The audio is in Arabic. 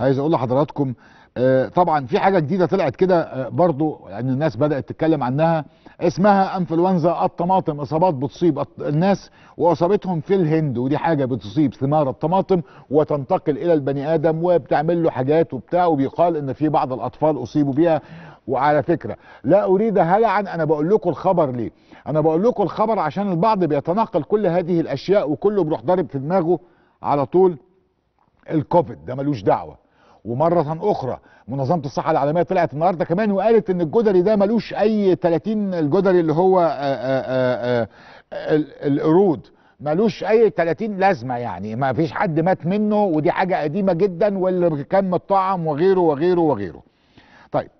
عايز اقول لحضراتكم آه، طبعا في حاجه جديده طلعت كده آه، برضو يعني الناس بدات تتكلم عنها اسمها انفلونزا الطماطم اصابات بتصيب الناس واصابتهم في الهند ودي حاجه بتصيب ثمار الطماطم وتنتقل الى البني ادم وبتعمل له حاجات وبتاع وبيقال ان في بعض الاطفال اصيبوا بيها وعلى فكره لا اريد هلعا انا بقول لكم الخبر ليه انا بقول لكم الخبر عشان البعض بيتناقل كل هذه الاشياء وكله بيروح ضارب في دماغه على طول الكوفيد ده ملوش دعوه ومره اخرى منظمه الصحه العالميه طلعت النهارده كمان وقالت ان الجدري ده ملوش اي 30 الجدري اللي هو آه، آه، آه، القرود ملوش اي 30 لازمه يعني ما فيش حد مات منه ودي حاجه قديمه جدا واللي كان متطعم وغيره وغيره وغيره طيب